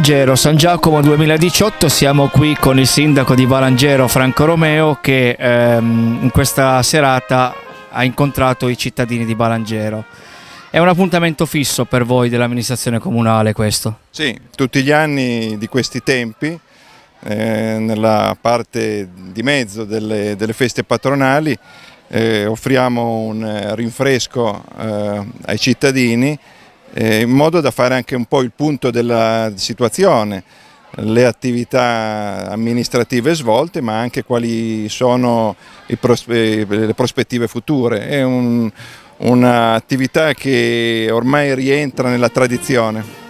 Valangero, San Giacomo 2018, siamo qui con il sindaco di Valangero Franco Romeo che ehm, in questa serata ha incontrato i cittadini di Valangero. È un appuntamento fisso per voi dell'amministrazione comunale questo? Sì, tutti gli anni di questi tempi, eh, nella parte di mezzo delle, delle feste patronali, eh, offriamo un eh, rinfresco eh, ai cittadini eh, in modo da fare anche un po' il punto della situazione, le attività amministrative svolte ma anche quali sono prospe le prospettive future. È un, un'attività che ormai rientra nella tradizione.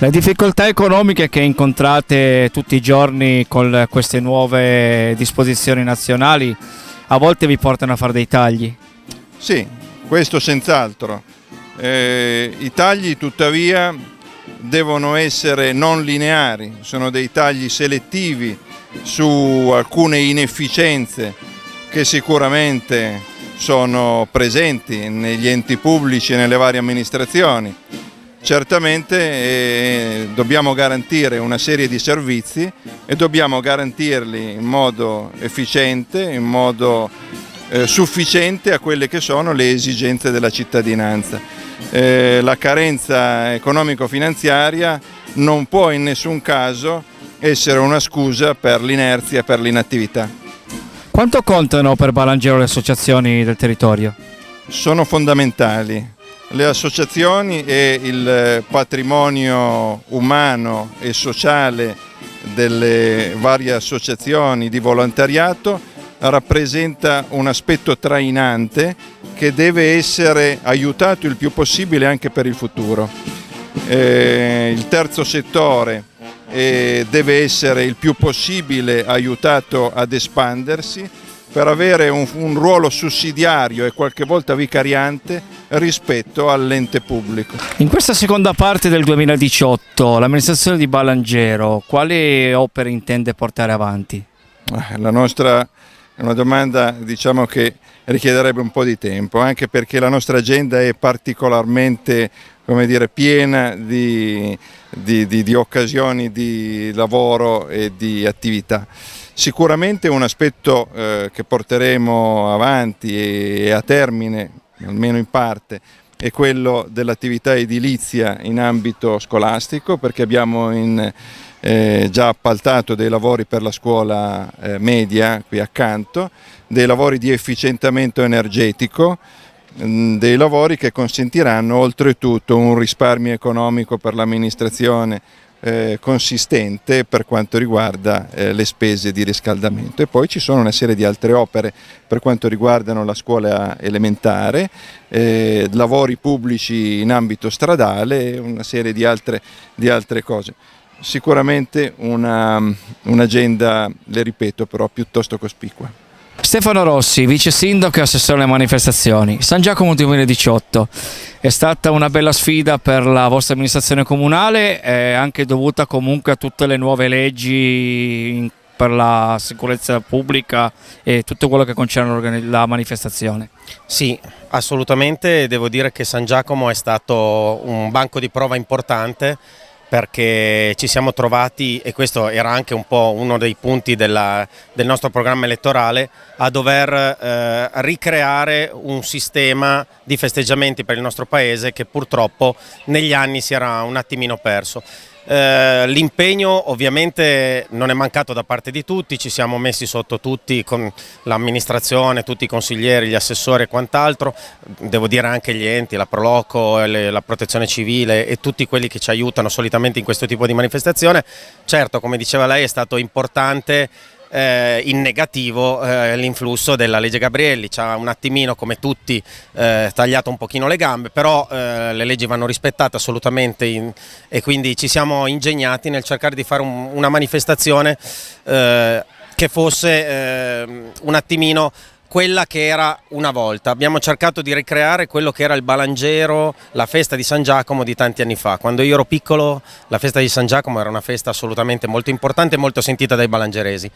Le difficoltà economiche che incontrate tutti i giorni con queste nuove disposizioni nazionali a volte vi portano a fare dei tagli? Sì, questo senz'altro. Eh, I tagli tuttavia devono essere non lineari, sono dei tagli selettivi su alcune inefficienze che sicuramente sono presenti negli enti pubblici e nelle varie amministrazioni. Certamente eh, dobbiamo garantire una serie di servizi e dobbiamo garantirli in modo efficiente, in modo eh, sufficiente a quelle che sono le esigenze della cittadinanza eh, la carenza economico-finanziaria non può in nessun caso essere una scusa per l'inerzia, per l'inattività. Quanto contano per Balangero le associazioni del territorio? Sono fondamentali. Le associazioni e il patrimonio umano e sociale delle varie associazioni di volontariato rappresenta un aspetto trainante che deve essere aiutato il più possibile anche per il futuro. Eh, il terzo settore eh, deve essere il più possibile aiutato ad espandersi per avere un, un ruolo sussidiario e qualche volta vicariante rispetto all'ente pubblico. In questa seconda parte del 2018 l'amministrazione di Balangero quale opere intende portare avanti? Eh, la nostra è una domanda diciamo, che richiederebbe un po' di tempo, anche perché la nostra agenda è particolarmente dire, piena di, di, di, di, occasioni di lavoro e di attività. Sicuramente un aspetto eh, che porteremo avanti e, e a termine, almeno in parte, è quello dell'attività edilizia in ambito scolastico, perché abbiamo in eh, già appaltato dei lavori per la scuola eh, media qui accanto, dei lavori di efficientamento energetico, mh, mm, dei lavori che consentiranno oltretutto un risparmio economico per l'amministrazione eh, consistente per quanto riguarda eh, le spese di riscaldamento e poi ci sono una serie di altre opere per quanto riguardano la scuola elementare, eh, lavori pubblici in ambito stradale e una serie di altre, di altre cose sicuramente un'agenda, un le ripeto, però piuttosto cospicua. Stefano Rossi, vice sindaco e assessore alle manifestazioni. San Giacomo 2018 è stata una bella sfida per la vostra amministrazione comunale, anche dovuta comunque a tutte le nuove leggi per la sicurezza pubblica e tutto quello che concerne la manifestazione. Sì, assolutamente, devo dire che San Giacomo è stato un banco di prova importante perché ci siamo trovati, e questo era anche un po' uno dei punti della, del nostro programma elettorale, a dover eh, ricreare un sistema di festeggiamenti per il nostro Paese che purtroppo negli anni si era un attimino perso. Eh, l'impegno ovviamente non è mancato da parte di tutti, ci siamo messi sotto tutti con l'amministrazione, tutti i consiglieri, gli assessori e quant'altro, devo dire anche gli enti, la Proloco, le, la protezione civile e tutti quelli che ci aiutano solitamente in questo tipo di manifestazione. Certo, come diceva lei, è stato importante eh, in negativo eh, l'influsso della legge Gabrielli, ci ha un attimino come tutti eh, tagliato un pochino le gambe, però eh, le leggi vanno rispettate assolutamente in, e quindi ci siamo ingegnati nel cercare di fare un, una manifestazione eh, che fosse ehm, un attimino quella che era una volta. Abbiamo cercato di ricreare quello che era il Balangero, la festa di San Giacomo di tanti anni fa. Quando io ero piccolo la festa di San Giacomo era una festa assolutamente molto importante e molto sentita dai balangeresi.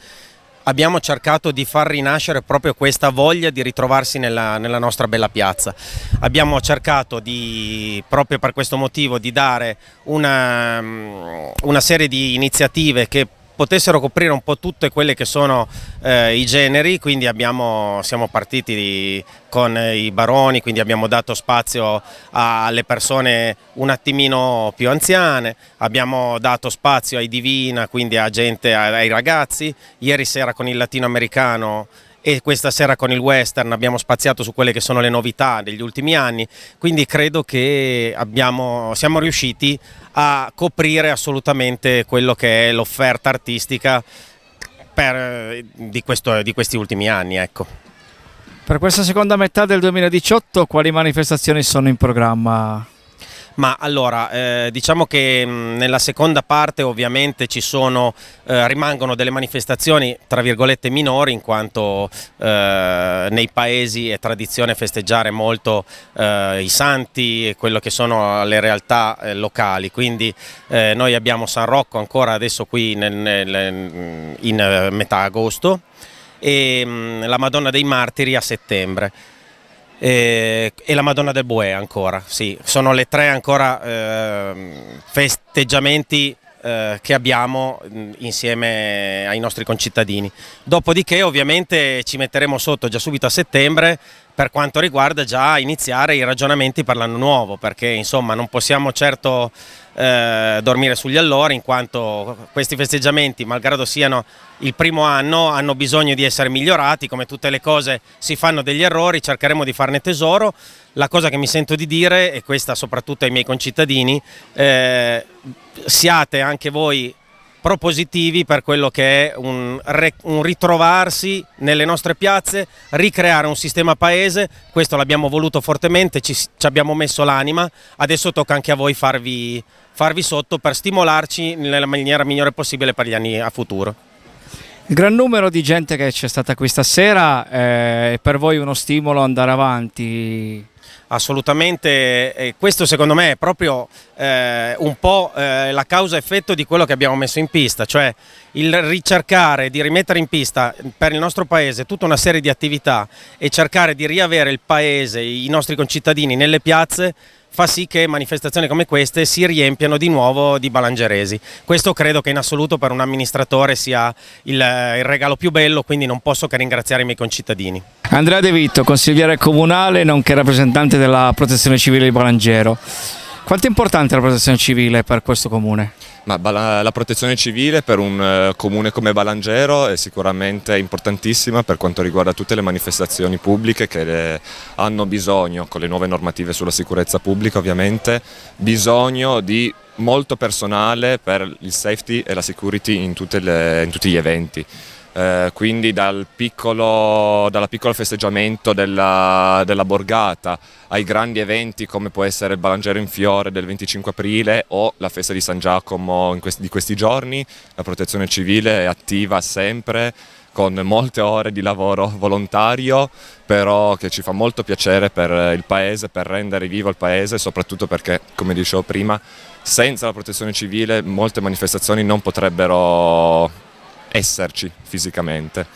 Abbiamo cercato di far rinascere proprio questa voglia di ritrovarsi nella, nella nostra bella piazza. Abbiamo cercato di, proprio per questo motivo di dare una, mm, una serie di iniziative che potessero coprire un po' tutte quelle che sono eh, i generi, quindi abbiamo, siamo partiti di, con i baroni, quindi abbiamo dato spazio alle persone un attimino più anziane, abbiamo dato spazio ai divina, quindi a gente, ai ragazzi, ieri sera con il latinoamericano e questa sera con il western abbiamo spaziato su quelle che sono le novità degli ultimi anni, quindi credo che abbiamo, siamo riusciti a coprire assolutamente quello che è l'offerta artistica per, di, questo, di, questi ultimi anni. Ecco. Per questa seconda metà del 2018 quali manifestazioni sono in programma? Ma allora, eh, diciamo che mm, nella seconda parte ovviamente ci sono, eh, rimangono delle manifestazioni tra virgolette minori in quanto eh, nei paesi è tradizione festeggiare molto eh, i santi e quello che sono le realtà eh, locali, quindi eh, noi abbiamo San Rocco ancora adesso qui nel, nel, in metà agosto e mh, mm, la Madonna dei Martiri a settembre e, eh, e, la Madonna del Bue ancora, sì, sono le tre ancora eh, festeggiamenti eh, che abbiamo insieme ai nostri concittadini. Dopodiché ovviamente ci metteremo sotto già subito a settembre per quanto riguarda già iniziare i ragionamenti per l'anno nuovo, perché insomma non possiamo certo eh, dormire sugli allori in quanto questi festeggiamenti, malgrado siano il primo anno, hanno bisogno di essere migliorati, come tutte le cose si fanno degli errori, cercheremo di farne tesoro. La cosa che mi sento di dire, e questa soprattutto ai miei concittadini, eh, siate anche voi propositivi per quello che è un, un, ritrovarsi nelle nostre piazze, ricreare un sistema paese, questo l'abbiamo voluto fortemente, ci, ci abbiamo messo l'anima, adesso tocca anche a voi farvi, farvi sotto per stimolarci nella maniera migliore possibile per gli anni a futuro. Il gran numero di gente che c'è stata questa sera eh, è per voi uno stimolo ad andare avanti, Assolutamente, e questo secondo me è proprio eh, un po' eh, la causa-effetto di quello che abbiamo messo in pista, cioè il ricercare di rimettere in pista mhmm, per il nostro Paese tutta una serie di attività e cercare di riavere il Paese, i nostri concittadini nelle piazze fa sì che manifestazioni come queste si riempiano di nuovo di balangeresi. Questo credo che in assoluto per un amministratore sia il, eh, il regalo più bello, quindi non posso che ringraziare i miei concittadini. Andrea De Vitto, consigliere comunale nonché rappresentante della protezione civile di Balangero. Quanto è importante la protezione civile per questo comune? Ma la protezione civile per un eh, comune come Balangero è sicuramente importantissima per quanto riguarda tutte le manifestazioni pubbliche che eh, hanno bisogno, con le nuove normative sulla sicurezza pubblica ovviamente, bisogno di molto personale per il safety e la security in, le, in tutti gli eventi. Eh, quindi dal piccolo, piccolo festeggiamento della, della, borgata ai grandi eventi come può essere il Balangero in Fiore del 25 aprile o la festa di San Giacomo questi, di questi giorni, la protezione civile è attiva sempre con molte ore di lavoro volontario, però che ci fa molto piacere per il paese, per rendere vivo il paese, soprattutto perché, come dicevo prima, senza la protezione civile molte manifestazioni non potrebbero esserci fisicamente.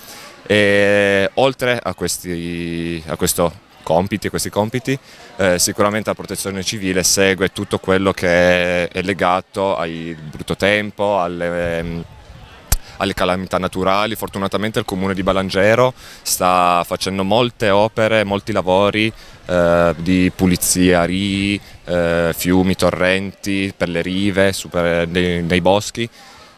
E oltre a, questi, a questo compiti, questi compiti, eh, sicuramente la protezione civile segue tutto quello che è legato al brutto tempo, alle, ehm, alle, calamità naturali. Fortunatamente il comune di Balangero sta facendo molte opere, molti lavori eh, di pulizia, rii, eh, fiumi, torrenti, per le rive, super, nei, nei boschi,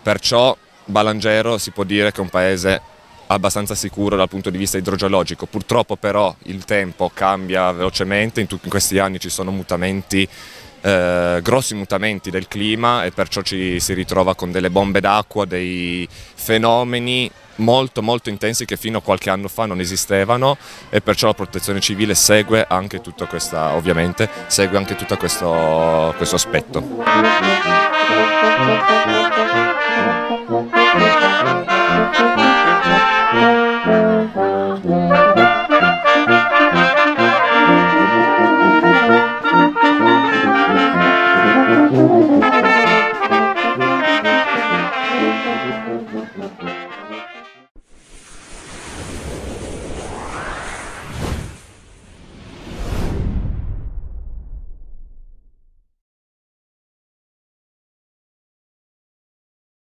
perciò Balangero si può dire che è un paese abbastanza sicuro dal punto di vista idrogeologico. Purtroppo però il tempo cambia velocemente, in, in questi anni ci sono mutamenti, eh, grossi mutamenti del clima e perciò ci si ritrova con delle bombe d'acqua, dei fenomeni molto molto intensi che fino a qualche anno fa non esistevano e perciò la protezione civile segue anche tutto questa, ovviamente, segue anche tutto questo, questo aspetto. Música